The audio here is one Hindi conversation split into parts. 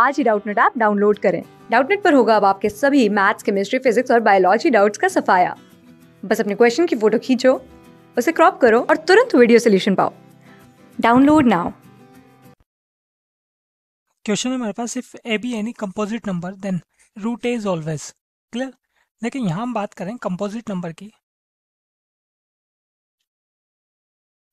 आज ही डाउटनेट ऐप डाउनलोड करें डाउटनेट पर होगा अब आपके सभी मैथ्स केमिस्ट्री फिजिक्स और बायोलॉजी डाउट्स का सफाया बस अपने क्वेश्चन की फोटो खींचो उसे क्रॉप करो और तुरंत वीडियो सोल्यूशन पाओ डाउनलोड नाउ क्वेश्चन हमारे पास if A B any composite number then root A is always clear लेकिन यहां हम बात करें कंपोजिट नंबर की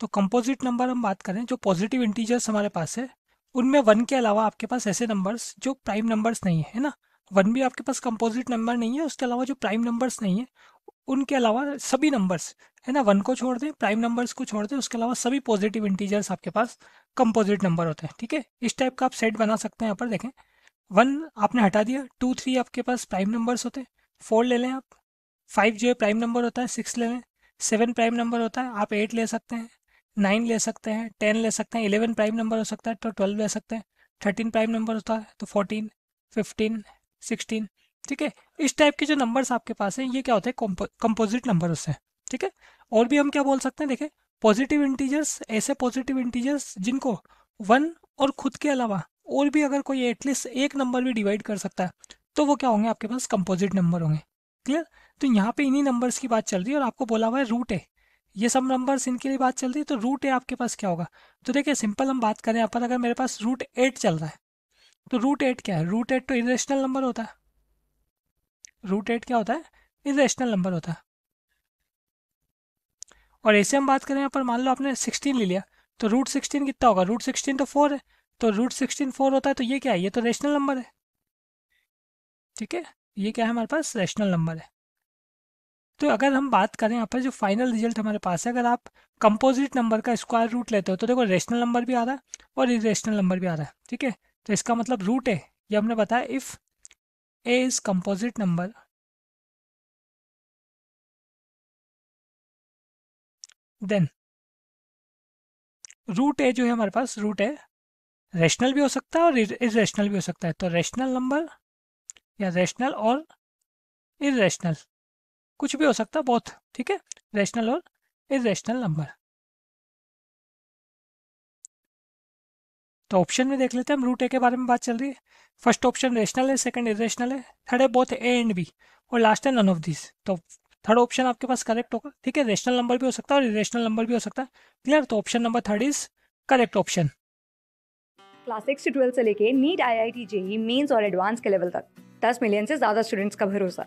तो कंपोजिट नंबर हम बात करें जो पॉजिटिव इंटीजर्स हमारे पास है उनमें वन के अलावा आपके पास ऐसे नंबर्स जो प्राइम नंबर्स नहीं है ना वन भी आपके पास कंपोजिट नंबर नहीं है उसके अलावा जो प्राइम नंबर्स नहीं है उनके अलावा सभी नंबर्स है ना वन को छोड़ दें प्राइम नंबर्स को छोड़ दें उसके अलावा सभी पॉजिटिव इंटीजर्स आपके पास कंपोजिट नंबर होते हैं ठीक है इस टाइप का आप सेट बना सकते हैं यहाँ पर देखें वन आपने हटा दिया टू थ्री आपके पास प्राइम नंबर्स होते हैं फोर ले लें आप फाइव जो है प्राइम नंबर होता है सिक्स ले लें सेवन प्राइम नंबर होता है आप एट ले सकते हैं नाइन ले सकते हैं टेन ले सकते हैं इलेवन प्राइम नंबर हो सकता है तो ट्वेल्व ले सकते हैं थर्टीन प्राइम नंबर होता है तो फोर्टीन फिफ्टीन सिक्सटीन ठीक है इस टाइप के जो नंबर्स आपके पास हैं ये क्या होते हैं कंपोजिट होते हैं ठीक है और भी हम क्या बोल सकते हैं देखें पॉजिटिव इंटीजर्स ऐसे पॉजिटिव इंटीजर्स जिनको वन और खुद के अलावा और भी अगर कोई एटलीस्ट एक नंबर भी डिवाइड कर सकता है तो वो क्या होंगे आपके पास कंपोजिट नंबर होंगे क्लियर तो यहाँ पे इन्हीं नंबर्स की बात चल रही है और आपको बोला हुआ है रूट है ये सब नंबर्स इनके लिए बात चल रही है तो रूट ए आपके पास क्या होगा तो देखिए सिंपल हम बात करें यहाँ पर अगर मेरे पास रूट एट चल रहा है तो रूट एट क्या है रूट एट तो इरेशनल नंबर होता है रूट एट क्या होता है इरेशनल नंबर होता है और ऐसे हम बात करें यहाँ पर मान लो आपने सिक्सटीन ले लिया तो रूट सिक्सटीन कितना होगा रूट सिक्सटीन तो फोर है तो रूट सिक्सटीन फोर होता है तो ये क्या है ये तो रेशनल नंबर है ठीक है ये क्या है हमारे पास रेशनल नंबर है तो अगर हम बात करें यहाँ पर जो फाइनल रिजल्ट हमारे पास है अगर आप कंपोजिट नंबर का स्क्वायर रूट लेते हो तो देखो रेशनल नंबर भी आ रहा है और इरेशनल नंबर भी आ रहा है ठीक है तो इसका मतलब रूट है ये हमने बताया if A is composite number then root A जो है हमारे पास रूट ए रेशनल भी हो सकता है और इरेशनल भी हो सकता है तो रेशनल नंबर या रेशनल और इरेशनल कुछ भी हो सकता है बहुत ठीक है रैशनल और इरेशनल नंबर तो ऑप्शन में देख लेते हैं हम रूट ए के बारे में बात चल रही है फर्स्ट ऑप्शन रेशनल है सेकंड इरेशनल है थर्ड है बोथ ए एंड बी और लास्ट है नन ऑफ दिस तो थर्ड ऑप्शन आपके पास करेक्ट होगा ठीक है रेशनल नंबर भी हो सकता है और इरेशनल नंबर भी हो सकता है क्लियर तो option number third is correct option class six से ट्वेल्थ से लेके NEET I I T JEE mains और एडवांस के लेवल तक दस मिलियन से ज्यादा स्टूडेंट्स का भरोसा